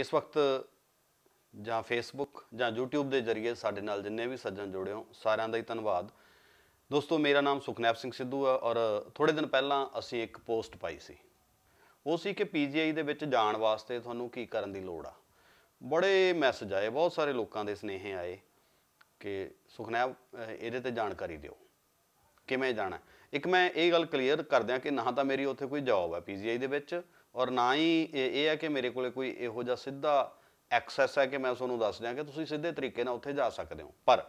ਇਸ ਵਕਤ ਜਾਂ ਫੇਸਬੁੱਕ ਜਾਂ YouTube ਦੇ ਜ਼ਰੀਏ ਸਾਡੇ ਨਾਲ ਜਿੰਨੇ ਵੀ ਸੱਜਣ ਜੁੜੇ ਹੋ ਸਾਰਿਆਂ ਦਾ ਹੀ ਧੰਨਵਾਦ ਦੋਸਤੋ ਮੇਰਾ ਨਾਮ ਸੁਖਨੈਪ ਸਿੰਘ ਸਿੱਧੂ ਹੈ ਔਰ ਥੋੜੇ ਦਿਨ ਪਹਿਲਾਂ ਅਸੀਂ ਇੱਕ ਪੋਸਟ ਪਾਈ ਸੀ ਉਹ ਸੀ ਕਿ ਪੀਜੀਆਈ ਦੇ ਵਿੱਚ ਜਾਣ ਵਾਸਤੇ ਤੁਹਾਨੂੰ ਕੀ ਕਰਨ ਦੀ ਲੋੜ ਆ ਬੜੇ ਮੈਸੇਜ ਆਏ ਬਹੁਤ ਸਾਰੇ ਲੋਕਾਂ ਦੇ ਸਨੇਹੇ ਆਏ ਕਿ ਸੁਖਨੈਪ ਇਹਦੇ ਤੇ ਜਾਣਕਾਰੀ ਦਿਓ ਕਿਵੇਂ ਜਾਣਾ ਇੱਕ ਮੈਂ ਇਹ ਗੱਲ ਕਲੀਅਰ ਕਰ ਦਿਆਂ ਕਿ ਨਾ ਤਾਂ ਮੇਰੀ ਉੱਥੇ ਕੋਈ ਜੌਬ ਹੈ ਪੀਜੀਆਈ ਦੇ ਵਿੱਚ ਔਰ ਨਾ ਹੀ ਇਹ ਹੈ ਕਿ ਮੇਰੇ ਕੋਲੇ ਕੋਈ ਇਹੋ ਜਿਹਾ ਸਿੱਧਾ ਐਕਸੈਸ ਹੈ ਕਿ ਮੈਂ ਤੁਹਾਨੂੰ ਦੱਸ ਦਿਆਂ ਕਿ ਤੁਸੀਂ ਸਿੱਧੇ ਤਰੀਕੇ ਨਾਲ ਉੱਥੇ ਜਾ ਸਕਦੇ ਹੋ ਪਰ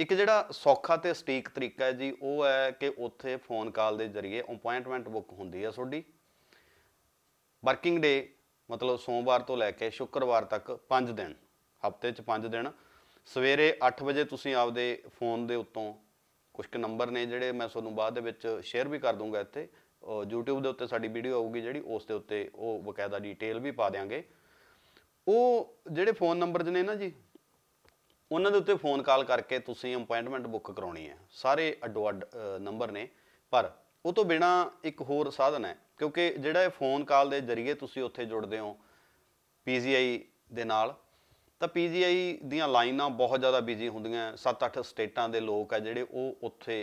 ਇੱਕ ਜਿਹੜਾ ਸੌਖਾ ਤੇ ਸਟੀਕ ਤਰੀਕਾ ਹੈ ਜੀ ਉਹ ਹੈ ਕਿ ਉੱਥੇ ਫੋਨ ਕਾਲ ਦੇ ਜ਼ਰੀਏ ਅਪਾਇੰਟਮੈਂਟ ਬੁੱਕ ਹੁੰਦੀ ਹੈ ਤੁਹਾਡੀ ਵਰਕਿੰਗ ਡੇ ਮਤਲਬ ਸੋਮਵਾਰ ਤੋਂ ਲੈ ਕੇ ਸ਼ੁੱਕਰਵਾਰ ਤੱਕ 5 ਦਿਨ ਹਫਤੇ 'ਚ 5 ਦਿਨ ਸਵੇਰੇ 8 ਵਜੇ ਤੁਸੀਂ ਆਪਦੇ ਫੋਨ ਦੇ ਉੱਤੋਂ ਕੁਝ ਕੁ ਨੰਬਰ ਨੇ ਜਿਹੜੇ ਮੈਂ ਤੁਹਾਨੂੰ ਬਾਅਦ ਦੇ ਵਿੱਚ ਸ਼ੇਅਰ ਵੀ ਕਰ ਦੂੰਗਾ ਇੱਥੇ YouTube ਦੇ ਉੱਤੇ ਸਾਡੀ ਵੀਡੀਓ ਆਊਗੀ ਜਿਹੜੀ ਉਸ ਦੇ ਉੱਤੇ ਉਹ ਬਕਾਇਦਾ ਡਿਟੇਲ ਵੀ ਪਾ ਦੇਾਂਗੇ ਉਹ ਜਿਹੜੇ ਫੋਨ ਨੰਬਰ ਜਨੇ ਨਾ ਜੀ ਉਹਨਾਂ ਦੇ ਉੱਤੇ ਫੋਨ ਕਾਲ ਕਰਕੇ ਤੁਸੀਂ ਅਪਾਇੰਟਮੈਂਟ ਬੁੱਕ ਕਰਾਉਣੀ ਹੈ ਸਾਰੇ ਅੱਡੋ ਅੱਡ ਨੰਬਰ ਨੇ ਪਰ ਉਹ ਤੋਂ ਬਿਨਾ ਇੱਕ ਹੋਰ ਸਾਧਨ ਹੈ ਕਿਉਂਕਿ ਜਿਹੜਾ ਇਹ ਫੋਨ ਕਾਲ ਦੇ ਜ਼ਰੀਏ ਤੁਸੀਂ ਉੱਥੇ ਜੁੜਦੇ ਹੋ ਪੀਜੀਆਈ ਦੇ ਨਾਲ ਤਾਂ ਪੀਜੀਆਈ ਦੀਆਂ ਲਾਈਨਾਂ ਬਹੁਤ ਜ਼ਿਆਦਾ ਬਿਜ਼ੀ ਹੁੰਦੀਆਂ 7-8 ਸਟੇਟਾਂ ਦੇ ਲੋਕ ਆ ਜਿਹੜੇ ਉਹ ਉੱਥੇ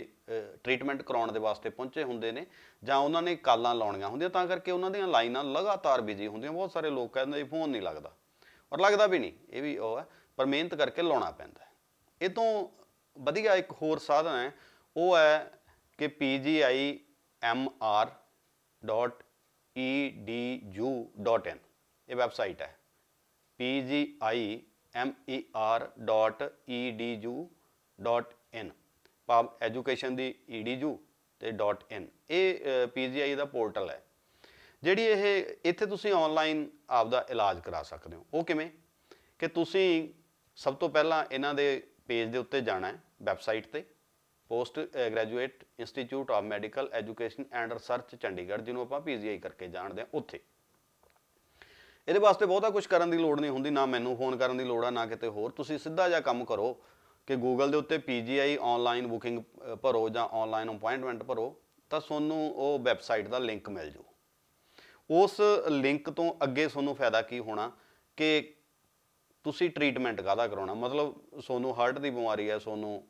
ਟ੍ਰੀਟਮੈਂਟ ਕਰਾਉਣ ਦੇ ਵਾਸਤੇ ਪਹੁੰਚੇ ਹੁੰਦੇ ਨੇ ਜਾਂ ਉਹਨਾਂ ਨੇ ਕਾਲਾਂ ਲਾਉਣੀਆਂ ਹੁੰਦੀਆਂ ਤਾਂ ਕਰਕੇ ਉਹਨਾਂ ਦੀਆਂ ਲਾਈਨਾਂ ਲਗਾਤਾਰ ਬਿਜ਼ੀ ਹੁੰਦੀਆਂ ਬਹੁਤ ਸਾਰੇ ਲੋਕ ਕਹਿੰਦੇ ਜੀ ਫੋਨ ਨਹੀਂ ਲੱਗਦਾ ਔਰ ਲੱਗਦਾ ਵੀ ਨਹੀਂ ਇਹ ਵੀ ਉਹ ਹੈ ਪਰ ਮਿਹਨਤ ਕਰਕੇ ਲਾਉਣਾ ਪੈਂਦਾ ਇਹ ਤੋਂ ਵਧੀਆ ਇੱਕ ਹੋਰ ਸਾਧਨ ਹੈ ਉਹ ਹੈ ਕਿ pgimr.edu.in ਇਹ ਵੈਬਸਾਈਟ ਹੈ pgimer.edu.in ਪਬ ਐਜੂਕੇਸ਼ਨ ਦੀ edu ਤੇ .in ਇਹ pgi ਦਾ ਪੋਰਟਲ ਹੈ ਜਿਹੜੀ ਇਹ ਇੱਥੇ ਤੁਸੀਂ ਆਨਲਾਈਨ ਆਪ ਦਾ ਇਲਾਜ ਕਰਾ ਸਕਦੇ ਹੋ ਉਹ ਕਿਵੇਂ ਕਿ ਤੁਸੀਂ ਸਭ ਤੋਂ ਪਹਿਲਾਂ ਇਹਨਾਂ ਦੇ ਪੇਜ ਦੇ ਉੱਤੇ ਜਾਣਾ ਹੈ ਵੈਬਸਾਈਟ ਤੇ Post Graduate Institute of Medical Education and Research Chandigarh ਜਿਹਨੂੰ ਆਪਾਂ ਪੀਜੀਆਈ ਕਰਕੇ ਜਾਣਦੇ ਆ ਉੱਥੇ ਇਹਦੇ ਵਾਸਤੇ ਬਹੁਤਾ ਕੁਝ ਕਰਨ ਦੀ ਲੋੜ ਨਹੀਂ ਹੁੰਦੀ ਨਾ ਮੈਨੂੰ ਫੋਨ ਕਰਨ ਦੀ ਲੋੜ ਆ ਨਾ ਕਿਤੇ ਹੋਰ ਤੁਸੀਂ ਸਿੱਧਾ ਜਿਹਾ ਕੰਮ ਕਰੋ ਕਿ Google ਦੇ ਉੱਤੇ PGI ਆਨਲਾਈਨ ਬੁਕਿੰਗ ਭਰੋ ਜਾਂ ਆਨਲਾਈਨ ਅਪਾਇੰਟਮੈਂਟ ਭਰੋ ਤਾਂ ਤੁਹਾਨੂੰ ਉਹ ਵੈਬਸਾਈਟ ਦਾ ਲਿੰਕ ਮਿਲ ਜੂ ਉਸ ਲਿੰਕ ਤੋਂ ਅੱਗੇ ਤੁਹਾਨੂੰ ਫਾਇਦਾ ਕੀ ਹੋਣਾ ਕਿ ਤੁਸੀਂ ਟ੍ਰੀਟਮੈਂਟ ਕਾਹਦਾ ਕਰਾਉਣਾ ਮਤਲਬ ਤੁਹਾਨੂੰ ਹਾਰਟ ਦੀ ਬਿਮਾਰੀ ਹੈ ਤੁਹਾਨੂੰ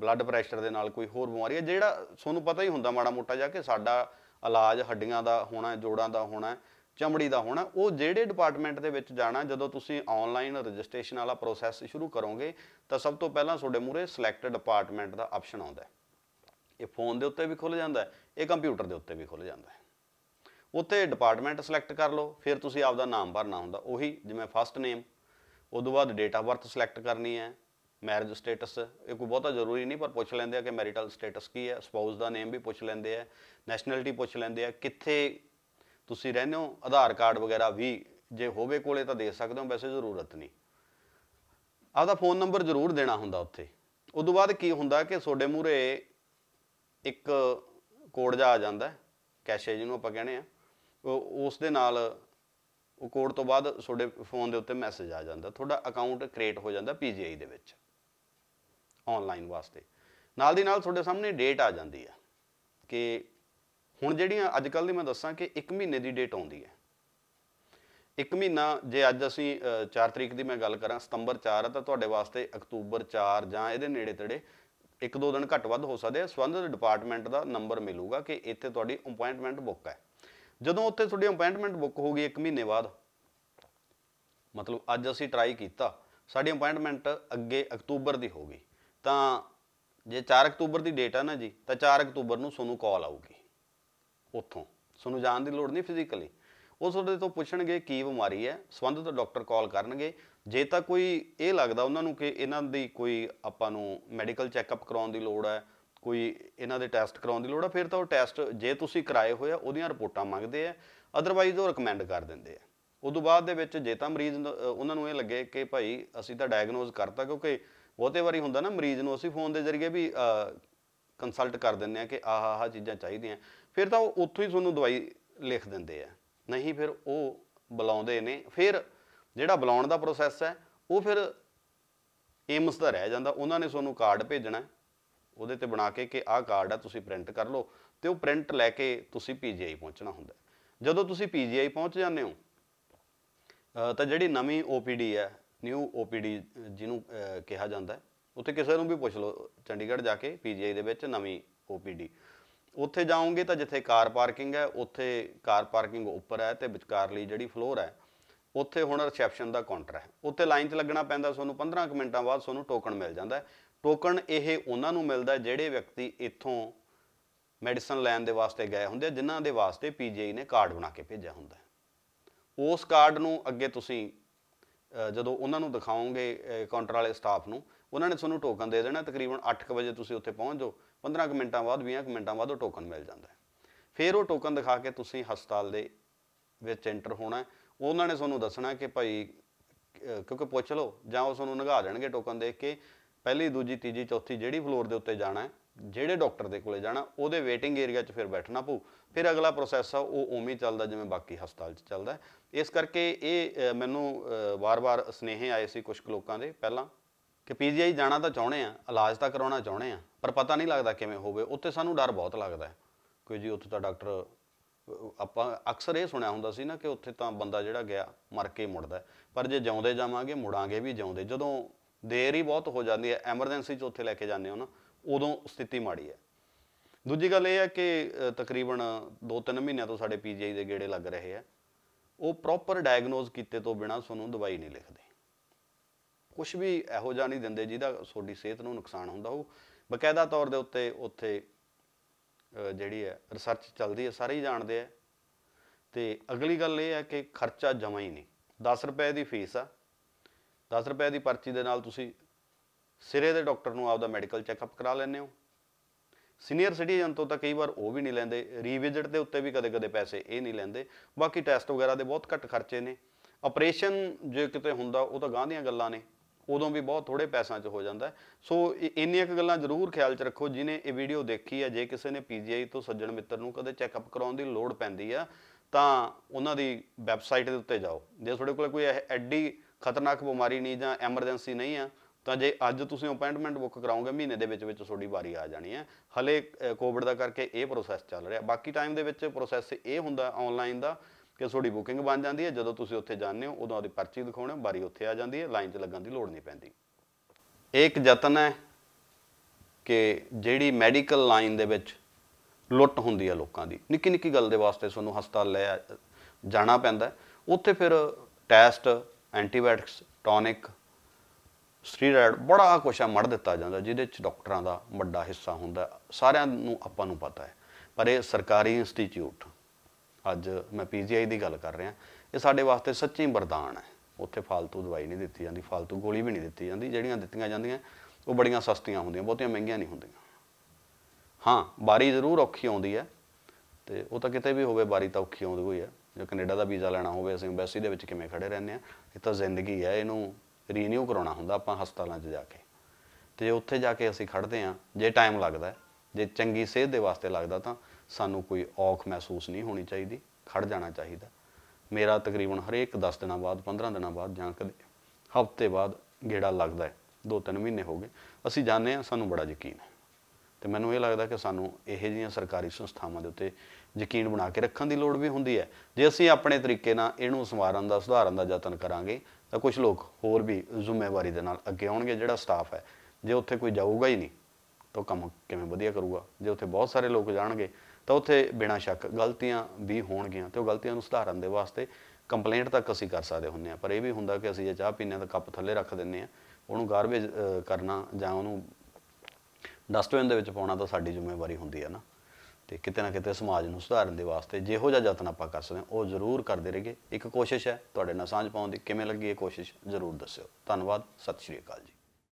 ਬਲੱਡ ਪ੍ਰੈਸ਼ਰ ਦੇ ਨਾਲ ਕੋਈ ਹੋਰ ਬਿਮਾਰੀ ਹੈ ਜਿਹੜਾ ਤੁਹਾਨੂੰ ਪਤਾ ਹੀ ਹੁੰਦਾ ਮਾੜਾ ਮੋਟਾ ਜਾ ਕੇ ਸਾਡਾ ਇਲਾਜ ਹੱਡੀਆਂ ਦਾ ਹੋਣਾ ਜੋੜਾਂ ਦਾ ਹੋਣਾ ਚਮੜੀ ਦਾ ਹੋਣਾ ਉਹ ਜਿਹੜੇ ਡਿਪਾਰਟਮੈਂਟ ਦੇ ਵਿੱਚ ਜਾਣਾ ਜਦੋਂ ਤੁਸੀਂ ਆਨਲਾਈਨ ਰਜਿਸਟ੍ਰੇਸ਼ਨ ਵਾਲਾ ਪ੍ਰੋਸੈਸ ਸ਼ੁਰੂ ਕਰੋਗੇ ਤਾਂ ਸਭ ਤੋਂ ਪਹਿਲਾਂ ਤੁਹਾਡੇ ਮੂਰੇ ਸਿਲੈਕਟਡ ਡਿਪਾਰਟਮੈਂਟ ਦਾ ਆਪਸ਼ਨ ਆਉਂਦਾ ਇਹ ਫੋਨ ਦੇ ਉੱਤੇ ਵੀ ਖੁੱਲ ਜਾਂਦਾ ਹੈ ਇਹ ਕੰਪਿਊਟਰ ਦੇ ਉੱਤੇ ਵੀ ਖੁੱਲ ਜਾਂਦਾ ਹੈ ਉੱਤੇ ਡਿਪਾਰਟਮੈਂਟ ਸਿਲੈਕਟ ਕਰ ਲਓ ਫਿਰ ਤੁਸੀਂ ਆਪਦਾ ਨਾਮ ਭਰਨਾ ਹੁੰਦਾ ਉਹੀ ਜਿਵੇਂ ਫਸਟ ਨੇਮ ਉਸ ਤੋਂ ਬਾਅਦ ਡੇਟ ਆਫ ਬਰਥ ਸਿਲੈਕਟ ਕਰਨੀ ਹੈ ਮੈਰਿਜ ਸਟੇਟਸ ਇਹ ਕੋਈ ਬਹੁਤਾ ਜ਼ਰੂਰੀ ਨਹੀਂ ਪਰ ਪੁੱਛ ਲੈਂਦੇ ਆ ਕਿ ਮੈਰਿਟਲ ਸਟੇਟਸ ਕੀ ਹੈ ਸਪਾਊਸ ਦਾ ਨੇਮ ਵੀ ਪੁੱਛ ਲੈਂਦੇ ਆ ਨੈਸ਼ਨੈਲਿਟੀ ਪੁੱਛ ਲੈਂਦੇ ਆ ਕਿੱਥੇ ਤੁਸੀਂ ਰਹਿੰਦੇ ਹੋ ਆਧਾਰ ਕਾਰਡ ਵਗੈਰਾ ਵੀ ਜੇ ਹੋਵੇ ਕੋਲੇ ਤਾਂ ਦੇ ਸਕਦੇ ਹੋ ਵੈਸੇ ਜ਼ਰੂਰਤ ਨਹੀਂ ਆਪਦਾ ਫੋਨ ਨੰਬਰ ਜ਼ਰੂਰ ਦੇਣਾ ਹੁੰਦਾ ਉੱਥੇ ਉਦੋਂ ਬਾਅਦ ਕੀ ਹੁੰਦਾ ਕਿ ਤੁਹਾਡੇ ਮੂਰੇ ਇੱਕ ਕੋਡ ਜਾ ਆ ਜਾਂਦਾ ਕੈਸ਼ੇ ਜਿਹਨੂੰ ਆਪਾਂ ਕਹਿੰਦੇ ਆ ਉਸ ਦੇ ਨਾਲ ਉਹ ਕੋਡ ਤੋਂ ਬਾਅਦ ਤੁਹਾਡੇ ਫੋਨ ਦੇ ਉੱਤੇ ਮੈਸੇਜ ਆ ਜਾਂਦਾ ਤੁਹਾਡਾ ਅਕਾਊਂਟ ਕ੍ਰੀਏਟ ਹੋ ਜਾਂਦਾ ਪੀਜੀਆਈ ਦੇ ਵਿੱਚ ਆਨਲਾਈਨ ਵਾਸਤੇ ਨਾਲ ਦੀ ਨਾਲ ਤੁਹਾਡੇ ਸਾਹਮਣੇ ਡੇਟ ਆ ਜਾਂਦੀ ਆ ਕਿ ਹੁਣ ਜਿਹੜੀਆਂ ਅੱਜ ਕੱਲ ਦੀ ਮੈਂ ਦੱਸਾਂ ਕਿ 1 ਮਹੀਨੇ ਦੀ ਡੇਟ ਆਉਂਦੀ ਹੈ 1 ਮਹੀਨਾ ਜੇ ਅੱਜ ਅਸੀਂ 4 ਤਰੀਕ ਦੀ ਮੈਂ ਗੱਲ ਕਰਾਂ ਸਤੰਬਰ 4 ਆ ਤਾਂ ਤੁਹਾਡੇ ਵਾਸਤੇ ਅਕਤੂਬਰ 4 ਜਾਂ ਇਹਦੇ ਨੇੜੇ ਤੜੇ ਇੱਕ ਦੋ ਦਿਨ ਘੱਟ ਵੱਧ ਹੋ ਸਕਦੇ ਆ ਸਬੰਧਤ ਡਿਪਾਰਟਮੈਂਟ ਦਾ ਨੰਬਰ ਮਿਲੂਗਾ ਕਿ ਇੱਥੇ ਤੁਹਾਡੀ ਅਪਾਇੰਟਮੈਂਟ ਬੁੱਕ ਹੈ ਜਦੋਂ ਉੱਥੇ ਤੁਹਾਡੀ ਅਪਾਇੰਟਮੈਂਟ ਬੁੱਕ ਹੋ ਗਈ 1 ਮਹੀਨੇ ਬਾਅਦ ਮਤਲਬ ਅੱਜ ਅਸੀਂ ਟਰਾਈ ਕੀਤਾ ਸਾਡੀ ਅਪਾਇੰਟਮੈਂਟ ਅੱਗੇ ਅਕਤੂਬਰ ਦੀ ਹੋ ਗਈ ਤਾਂ ਜੇ 4 ਅਕਤੂਬਰ ਦੀ ਡੇਟ ਆ ਨਾ ਜੀ ਤਾਂ 4 ਅਕਤੂਬਰ ਨੂੰ ਤੁਹਾਨੂੰ ਕਾਲ ਆਊਗੀ ਉੱਥੋਂ ਤੁਹਾਨੂੰ ਜਾਣ ਦੀ ਲੋੜ ਨਹੀਂ ਫਿਜ਼ੀਕਲੀ ਉਹ ਤੁਹਾਡੇ ਤੋਂ ਪੁੱਛਣਗੇ ਕੀ ਬਿਮਾਰੀ ਹੈ ਸੰਬੰਧਿਤ ਡਾਕਟਰ ਕਾਲ ਕਰਨਗੇ ਜੇ ਤਾਂ ਕੋਈ ਇਹ ਲੱਗਦਾ ਉਹਨਾਂ ਨੂੰ ਕਿ ਇਹਨਾਂ ਦੀ ਕੋਈ ਆਪਾਂ ਨੂੰ ਮੈਡੀਕਲ ਚੈੱਕਅਪ ਕਰਾਉਣ ਦੀ ਲੋੜ ਹੈ ਕੋਈ ਇਹਨਾਂ ਦੇ ਟੈਸਟ ਕਰਾਉਣ ਦੀ ਲੋੜ ਹੈ ਫਿਰ ਤਾਂ ਉਹ ਟੈਸਟ ਜੇ ਤੁਸੀਂ ਕਰਾਏ ਹੋਏ ਆ ਉਹਦੀਆਂ ਰਿਪੋਰਟਾਂ ਮੰਗਦੇ ਆ ਅਦਰਵਾਈਜ਼ ਉਹ ਰეკਮੈਂਡ ਕਰ ਦਿੰਦੇ ਆ ਉਸ ਤੋਂ ਬਾਅਦ ਦੇ ਵਿੱਚ ਜੇ ਤਾਂ ਮਰੀਜ਼ ਉਹਨਾਂ ਨੂੰ ਇਹ ਲੱਗੇ ਕਿ ਭਾਈ ਅਸੀਂ ਤਾਂ ਡਾਇਗਨੋਸ ਕਰਤਾ ਕਿਉਂਕਿ ਬਹੁਤੇ ਵਾਰੀ ਹੁੰਦਾ ਨਾ ਮਰੀਜ਼ ਨੂੰ ਅਸੀਂ ਫੋਨ ਦੇ ਜ਼ਰੀਏ ਵੀ ਕੰਸਲਟ ਕਰ ਦਿੰਦੇ ਆ ਕਿ ਆਹ ਆਹ ਚੀਜ਼ਾਂ ਚਾਹੀਦੀਆਂ ਫਿਰ ਤਾਂ ਉਹ ਉੱਥੋਂ ਹੀ ਤੁਹਾਨੂੰ ਦਵਾਈ ਲਿਖ ਦਿੰਦੇ ਆ ਨਹੀਂ ਫਿਰ ਉਹ ਬੁਲਾਉਂਦੇ ਨੇ ਫਿਰ ਜਿਹੜਾ ਬੁਲਾਉਣ ਦਾ ਪ੍ਰੋਸੈਸ ਹੈ ਉਹ ਫਿਰ ਏਮਸ ਦਾ ਰਹਿ ਜਾਂਦਾ ਉਹਨਾਂ ਨੇ ਤੁਹਾਨੂੰ ਕਾਰਡ ਭੇਜਣਾ ਉਹਦੇ ਤੇ ਬਣਾ ਕੇ ਕਿ ਆਹ ਕਾਰਡ ਆ ਤੁਸੀਂ ਪ੍ਰਿੰਟ ਕਰ ਲਓ ਤੇ ਉਹ ਪ੍ਰਿੰਟ ਲੈ ਕੇ ਤੁਸੀਂ ਪੀਜੀਆਈ ਪਹੁੰਚਣਾ ਹੁੰਦਾ ਜਦੋਂ ਤੁਸੀਂ ਪੀਜੀਆਈ ਪਹੁੰਚ ਜਾਂਦੇ ਹੋ ਤਾਂ ਜਿਹੜੀ ਨਵੀਂ ਓਪੀਡੀ ਹੈ ਨਿਊ ਓਪੀਡੀ ਜਿਹਨੂੰ ਕਿਹਾ ਜਾਂਦਾ ਉੱਥੇ ਕਿਸੇ ਨੂੰ ਵੀ ਪੁੱਛ ਲਓ ਚੰਡੀਗੜ੍ਹ ਜਾ ਕੇ ਪੀਜੀਆਈ ਦੇ ਵਿੱਚ ਨਵੀਂ ਓਪੀਡੀ ਉੱਥੇ ਜਾਓਗੇ ਤਾਂ ਜਿੱਥੇ ਕਾਰ ਪਾਰਕਿੰਗ ਹੈ ਉੱਥੇ ਕਾਰ ਪਾਰਕਿੰਗ ਉੱਪਰ ਹੈ ਤੇ ਵਿਚਕਾਰਲੀ ਜਿਹੜੀ ਫਲੋਰ ਹੈ ਉੱਥੇ ਹੁਣ ਰਿਸੈਪਸ਼ਨ ਦਾ ਕਾਊਂਟਰ ਹੈ ਉੱਥੇ ਲਾਈਨ 'ਚ ਲੱਗਣਾ ਪੈਂਦਾ ਤੁਹਾਨੂੰ 15 ਕੁ ਮਿੰਟਾਂ ਬਾਅਦ ਤੁਹਾਨੂੰ ਟੋਕਨ ਮਿਲ ਜਾਂਦਾ ਟੋਕਨ ਇਹ ਉਹਨਾਂ ਨੂੰ ਮਿਲਦਾ ਜਿਹੜੇ ਵਿਅਕਤੀ ਇੱਥੋਂ ਮੈਡੀਸਨ ਲੈਣ ਦੇ ਵਾਸਤੇ ਗਏ ਹੁੰਦੇ ਜਿਨ੍ਹਾਂ ਦੇ ਵਾਸਤੇ ਪੀਜੀਆਈ ਨੇ ਕਾਰਡ ਬਣਾ ਕੇ ਭੇਜਿਆ ਹੁੰਦਾ ਉਸ ਕਾਰਡ ਨੂੰ ਅੱਗੇ ਤੁਸੀਂ ਜਦੋਂ ਉਹਨਾਂ ਨੂੰ ਦਿਖਾਓਗੇ ਕਾਊਂਟਰ ਵਾਲੇ ਸਟਾਫ ਨੂੰ ਉਹਨਾਂ ਨੇ ਤੁਹਾਨੂੰ ਟੋਕਨ ਦੇ ਦੇਣਾ ਤਕਰੀਬਨ 8:00 ਵਜੇ ਤੁਸੀਂ ਉੱਥੇ ਪਹੁੰਚ ਜਾਓ 15 ਮਿੰਟਾਂ ਬਾਅਦ 20 ਮਿੰਟਾਂ ਬਾਅਦ ਉਹ ਟੋਕਨ ਮਿਲ ਜਾਂਦਾ ਹੈ ਫਿਰ ਉਹ ਟੋਕਨ ਦਿਖਾ ਕੇ ਤੁਸੀਂ ਹਸਪਤਾਲ ਦੇ ਵਿੱਚ ਐਂਟਰ ਹੋਣਾ ਉਹਨਾਂ ਨੇ ਤੁਹਾਨੂੰ ਦੱਸਣਾ ਕਿ ਭਾਈ ਕਿਉਂਕਿ ਪੁੱਛ ਲਓ ਜਾਂ ਉਹ ਤੁਹਾਨੂੰ ਨਗਾ ਦੇਣਗੇ ਟੋਕਨ ਦੇਖ ਕੇ ਪਹਿਲੀ ਦੂਜੀ ਤੀਜੀ ਚੌਥੀ ਜਿਹੜੀ ਫਲੋਰ ਦੇ ਉੱਤੇ ਜਾਣਾ ਹੈ ਜਿਹੜੇ ਡਾਕਟਰ ਦੇ ਕੋਲੇ ਜਾਣਾ ਉਹਦੇ ਵੇਟਿੰਗ ਏਰੀਆ 'ਚ ਫਿਰ ਬੈਠਣਾ ਪਊ ਫਿਰ ਅਗਲਾ ਪ੍ਰੋਸੈਸ ਆ ਉਹ ਉਵੇਂ ਚੱਲਦਾ ਜਿਵੇਂ ਬਾਕੀ ਹਸਪਤਾਲ 'ਚ ਚੱਲਦਾ ਇਸ ਕਰਕੇ ਇਹ ਮੈਨੂੰ ਵਾਰ-ਵਾਰ ਸਨੇਹੇ ਆਏ ਸੀ ਕੁਝ ਲੋਕਾਂ ਦੇ ਪਹਿਲਾਂ ਕਿ ਪੀਜੀਆਈ ਜਾਣਾ ਤਾਂ ਚਾਹੁੰਦੇ ਆ ਇਲਾਜ ਤਾਂ ਕਰਾਉਣਾ ਚਾਹੁੰਦੇ ਆ ਪਰ ਪਤਾ ਨਹੀਂ ਲੱਗਦਾ ਕਿਵੇਂ ਹੋਵੇ ਉੱਥੇ ਸਾਨੂੰ ਡਰ ਬਹੁਤ ਲੱਗਦਾ ਕੋਈ ਜੀ ਉੱਥੇ ਤਾਂ ਡਾਕਟਰ ਆਪਾਂ ਅਕਸਰ ਇਹ ਸੁਣਿਆ ਹੁੰਦਾ ਸੀ ਨਾ ਕਿ ਉੱਥੇ ਤਾਂ ਬੰਦਾ ਜਿਹੜਾ ਗਿਆ ਮਰ ਕੇ ਮੁੜਦਾ ਪਰ ਜੇ ਜਿਉਂਦੇ ਜਾਵਾਂਗੇ ਮੁੜਾਂਗੇ ਵੀ ਜਿਉਂਦੇ ਜਦੋਂ ਦੇਰ ਹੀ ਬਹੁਤ ਹੋ ਜਾਂਦੀ ਹੈ ਐਮਰਜੈਂਸੀ 'ਚ ਉੱਥੇ ਲੈ ਕੇ ਜਾਂਦੇ ਹੋ ਨਾ ਉਦੋਂ ਸਥਿਤੀ ਮਾੜੀ ਹੈ ਦੂਜੀ ਗੱਲ ਇਹ ਹੈ ਕਿ ਤਕਰੀਬਨ 2-3 ਮਹੀਨਿਆਂ ਤੋਂ ਸਾਡੇ ਪੀਜੀਆਈ ਦੇ ਗੇੜੇ ਲੱਗ ਰਹੇ ਆ ਉਹ ਪ੍ਰੋਪਰ ਡਾਇਗਨੋਸ ਕੀਤੇ ਤੋਂ ਬਿਨਾ ਤੁਹਾਨੂੰ ਦਵਾਈ ਨਹੀਂ ਲਿਖਦੇ ਕੁਝ ਵੀ ਇਹੋ ਜਿਹਾ ਨਹੀਂ ਦਿੰਦੇ ਜਿਹਦਾ ਤੁਹਾਡੀ ਸਿਹਤ ਨੂੰ ਨੁਕਸਾਨ ਹੁੰਦਾ ਹੋ ਬਕਾਇਦਾ ਤੌਰ ਦੇ ਉੱਤੇ ਉੱਥੇ ਜਿਹੜੀ ਹੈ ਰਿਸਰਚ ਚੱਲਦੀ ਹੈ ਸਾਰੇ ਹੀ ਜਾਣਦੇ ਆ ਤੇ ਅਗਲੀ ਗੱਲ ਇਹ ਹੈ ਕਿ ਖਰਚਾ ਜਮਾ ਹੀ ਨਹੀਂ 10 ਰੁਪਏ ਦੀ ਫੀਸ ਆ 10 ਰੁਪਏ ਦੀ ਪਰਚੀ ਦੇ ਨਾਲ ਤੁਸੀਂ ਸਿਰੇ ਦੇ ਡਾਕਟਰ ਨੂੰ ਆਪਦਾ ਮੈਡੀਕਲ ਚੈੱਕਅਪ ਕਰਾ ਲੈਂਦੇ ਹੋ ਸੀਨੀਅਰ ਸਿਟੀਜ਼ਨ ਤੋਂ ਤਾਂ ਕਈ ਵਾਰ ਉਹ ਵੀ ਨਹੀਂ ਲੈਂਦੇ ਰੀਵਿਜ਼ਿਟ ਦੇ ਉੱਤੇ ਵੀ ਕਦੇ-ਕਦੇ ਪੈਸੇ ਇਹ ਨਹੀਂ ਲੈਂਦੇ ਬਾਕੀ ਟੈਸਟ ਵਗੈਰਾ ਦੇ ਬਹੁਤ ਘੱਟ ਖਰਚੇ ਨੇ ਆਪਰੇਸ਼ਨ ਜੇ ਕਿਤੇ ਹੁੰਦਾ ਉਹ ਤਾਂ ਗਾਂਧੀਆਂ ਗੱਲਾਂ ਨੇ ਉਦੋਂ ਵੀ ਬਹੁਤ ਥੋੜੇ ਪੈਸਿਆਂ 'ਚ ਹੋ ਜਾਂਦਾ ਸੋ ਇੰਨੀਆਂ ਕੁ ਗੱਲਾਂ ਜ਼ਰੂਰ ਖਿਆਲ 'ਚ ਰੱਖੋ ਜਿਨੇ ਇਹ ਵੀਡੀਓ ਦੇਖੀ ਹੈ ਜੇ ਕਿਸੇ ਨੇ ਪੀਜੀਆਈ ਤੋਂ ਸੱਜਣ ਮਿੱਤਰ ਨੂੰ ਕਦੇ ਚੈੱਕਅਪ ਕਰਾਉਣ ਦੀ ਲੋੜ ਪੈਂਦੀ ਆ ਤਾਂ ਉਹਨਾਂ ਦੀ ਵੈਬਸਾਈਟ ਦੇ ਉੱਤੇ ਜਾਓ ਜੇ ਤੁਹਾਡੇ ਕੋਲ ਕੋਈ ਐਡੀ ਖਤਰਨਾਕ ਬਿਮਾਰੀ ਨਹੀਂ ਜਾਂ ਐਮਰਜੈਂਸੀ ਨਹੀਂ ਆ ਤਾਂ ਜੇ ਅੱਜ ਤੁਸੀਂ ਅਪਾਇੰਟਮੈਂਟ ਬੁੱਕ ਕਰਾਉਂਗੇ ਮਹੀਨੇ ਦੇ ਵਿੱਚ ਵਿੱਚ ਤੁਹਾਡੀ ਵਾਰੀ ਆ ਜਾਣੀ ਹੈ ਹਲੇ ਕੋਵਿਡ ਦਾ ਕਰਕੇ ਇਹ ਪ੍ਰੋਸੈਸ ਚੱਲ ਰਿਹਾ ਬਾਕੀ ਟਾਈਮ ਦੇ ਵਿੱਚ ਪ੍ਰੋਸੈਸ ਇਹ ਹੁੰਦਾ ਆਨਲਾਈਨ ਦਾ ਕਿ ਤੁਹਾਡੀ ਬੁਕਿੰਗ ਬਣ ਜਾਂਦੀ ਹੈ ਜਦੋਂ ਤੁਸੀਂ ਉੱਥੇ ਜਾਂਦੇ ਹੋ ਉਦੋਂ ਆਪਦੀ ਪਰਚੀ ਦਿਖਾਉਣੇ ਬਾਰੀ ਉੱਥੇ ਆ ਜਾਂਦੀ ਹੈ ਲਾਈਨ 'ਚ ਲੱਗਣ ਦੀ ਲੋੜ ਨਹੀਂ ਪੈਂਦੀ ਇਹ ਇੱਕ ਯਤਨ ਹੈ ਕਿ ਜਿਹੜੀ ਮੈਡੀਕਲ ਲਾਈਨ ਦੇ ਵਿੱਚ ਲੁੱਟ ਹੁੰਦੀ ਹੈ ਲੋਕਾਂ ਦੀ ਨਿੱਕੀ ਨਿੱਕੀ ਗੱਲ ਦੇ ਵਾਸਤੇ ਤੁਹਾਨੂੰ ਹਸਪਤਾਲ ਲੈ ਜਾਣਾ ਪੈਂਦਾ ਉੱਥੇ ਫਿਰ ਟੈਸਟ ਐਂਟੀਬਾਇਓਟਿਕਸ ਟੌਨਿਕ ਸਟੀਰੋਇਡ ਬੜਾ ਕੁਛ ਆ ਮੜ ਦਿੱਤਾ ਜਾਂਦਾ ਜਿਹਦੇ ਚ ਡਾਕਟਰਾਂ ਦਾ ਵੱਡਾ ਹਿੱਸਾ ਹੁੰਦਾ ਸਾਰਿਆਂ ਨੂੰ ਆਪਾਂ ਨੂੰ ਪਤਾ ਹੈ ਪਰ ਇਹ ਸਰਕਾਰੀ ਇੰਸਟੀਚਿਊਟ ਅੱਜ ਮੈਂ ਪੀਜੀਆਈ ਦੀ ਗੱਲ ਕਰ ਰਿਹਾ ਇਹ ਸਾਡੇ ਵਾਸਤੇ ਸੱਚੀ ਵਰਦਾਨ ਹੈ ਉੱਥੇ ਫालतू ਦਵਾਈ ਨਹੀਂ ਦਿੱਤੀ ਜਾਂਦੀ ਫालतू ਗੋਲੀ ਵੀ ਨਹੀਂ ਦਿੱਤੀ ਜਾਂਦੀ ਜਿਹੜੀਆਂ ਦਿੱਤੀਆਂ ਜਾਂਦੀਆਂ ਉਹ ਬੜੀਆਂ ਸਸਤੀਆਂ ਹੁੰਦੀਆਂ ਬਹੁਤੀਆਂ ਮਹਿੰਗੀਆਂ ਨਹੀਂ ਹੁੰਦੀਆਂ ਹਾਂ ਬਾਰੀ ਜ਼ਰੂਰ ਔਖੀ ਆਉਂਦੀ ਹੈ ਤੇ ਉਹ ਤਾਂ ਕਿਤੇ ਵੀ ਹੋਵੇ ਬਾਰੀ ਤਾਂ ਔਖੀ ਆਉਂਦੀ ਹੋਈ ਹੈ ਜੇ ਕੈਨੇਡਾ ਦਾ ਵੀਜ਼ਾ ਲੈਣਾ ਹੋਵੇ ਅਸੀਂ ਐਮਬੈਸੀ ਦੇ ਵਿੱਚ ਕਿਵੇਂ ਖੜੇ ਰਹਿੰਦੇ ਆ ਇਹ ਤਾਂ ਜ਼ਿੰਦਗੀ ਹੈ ਇਹਨੂੰ ਰੀਨਿਊ ਕਰਾਉਣਾ ਹੁੰਦਾ ਆਪਾਂ ਹਸਪਤਾਲਾਂ 'ਚ ਜਾ ਕੇ ਤੇ ਉੱਥੇ ਜਾ ਕੇ ਅਸੀਂ ਖੜਦੇ ਆ ਜੇ ਟਾਈਮ ਲੱਗਦਾ ਜੇ ਚੰਗੀ ਸਿਹਤ ਦੇ ਵਾਸਤੇ ਲੱਗਦਾ ਤਾਂ ਸਾਨੂੰ ਕੋਈ ਔਖ ਮਹਿਸੂਸ ਨਹੀਂ ਹੋਣੀ ਚਾਹੀਦੀ ਖੜ ਜਾਣਾ ਚਾਹੀਦਾ ਮੇਰਾ ਤਕਰੀਬਨ ਹਰੇਕ 10 ਦਿਨਾਂ ਬਾਅਦ 15 ਦਿਨਾਂ ਬਾਅਦ ਜਾਂ ਕਦੇ ਹਫਤੇ ਬਾਅਦ ਗੇੜਾ ਲੱਗਦਾ ਹੈ 2-3 ਮਹੀਨੇ ਹੋ ਗਏ ਅਸੀਂ ਜਾਣਦੇ ਹਾਂ ਸਾਨੂੰ ਬੜਾ ਯਕੀਨ ਹੈ ਤੇ ਮੈਨੂੰ ਇਹ ਲੱਗਦਾ ਕਿ ਸਾਨੂੰ ਇਹੋ ਜਿਹੀਆਂ ਸਰਕਾਰੀ ਸੰਸਥਾਵਾਂ ਦੇ ਉੱਤੇ ਯਕੀਨ ਬਣਾ ਕੇ ਰੱਖਣ ਦੀ ਲੋੜ ਵੀ ਹੁੰਦੀ ਹੈ ਜੇ ਅਸੀਂ ਆਪਣੇ ਤਰੀਕੇ ਨਾਲ ਇਹਨੂੰ ਸੰਵਾਰਨ ਦਾ ਸੁਧਾਰਨ ਦਾ ਯਤਨ ਕਰਾਂਗੇ ਤਾਂ ਕੁਝ ਲੋਕ ਹੋਰ ਵੀ ਜ਼ਿੰਮੇਵਾਰੀ ਦੇ ਨਾਲ ਅੱਗੇ ਆਉਣਗੇ ਜਿਹੜਾ ਸਟਾਫ ਹੈ ਜੇ ਉੱਥੇ ਕੋਈ ਜਾਊਗਾ ਹੀ ਨਹੀਂ ਤਾਂ ਕੰਮ ਕਿਵੇਂ ਵਧੀਆ ਕਰੂਗਾ ਜੇ ਉੱਥੇ ਬਹੁਤ ਸਾਰੇ ਲੋਕ ਜਾਣਗੇ ਤਾਂ ਉੱਥੇ ਬਿਨਾਂ ਸ਼ੱਕ ਗਲਤੀਆਂ ਵੀ ਹੋਣਗੀਆਂ ਤੇ ਉਹ ਗਲਤੀਆਂ ਨੂੰ ਸੁਧਾਰਨ ਦੇ ਵਾਸਤੇ ਕੰਪਲੇਂਟ ਤੱਕ ਅਸੀਂ ਕਰ ਸਕਦੇ ਹੁੰਦੇ ਆ ਪਰ ਇਹ ਵੀ ਹੁੰਦਾ ਕਿ ਅਸੀਂ ਜੇ ਚਾਹ ਪੀਨੇ ਤਾਂ ਕੱਪ ਥੱਲੇ ਰੱਖ ਦਿੰਨੇ ਆ ਉਹਨੂੰ ਗਾਰਬੇਜ ਕਰਨਾ ਜਾਂ ਉਹਨੂੰ ਡਸਟਬਿਨ ਦੇ ਵਿੱਚ ਪਾਉਣਾ ਤਾਂ ਸਾਡੀ ਜ਼ਿੰਮੇਵਾਰੀ ਹੁੰਦੀ ਹੈ ਨਾ ਤੇ ਕਿਤੇ ਨਾ ਕਿਤੇ ਸਮਾਜ ਨੂੰ ਸੁਧਾਰਨ ਦੇ ਵਾਸਤੇ ਜਿਹੋ ਜਿਹਾ ਯਤਨ ਆਪਾਂ ਕਰ ਸਕਦੇ ਹਾਂ ਉਹ ਜ਼ਰੂਰ ਕਰਦੇ ਰਹੀਏ ਇੱਕ ਕੋਸ਼ਿਸ਼ ਹੈ ਤੁਹਾਡੇ ਨਾਲ ਸਾਂਝ ਪਾਉਣ ਦੀ ਕਿਵੇਂ ਲੱਗੀ ਇਹ ਕੋਸ਼ਿਸ਼ ਜ਼ਰੂਰ ਦੱਸਿਓ ਧੰਨਵਾਦ ਸਤਿ ਸ਼੍ਰੀ ਅਕਾਲ ਜੀ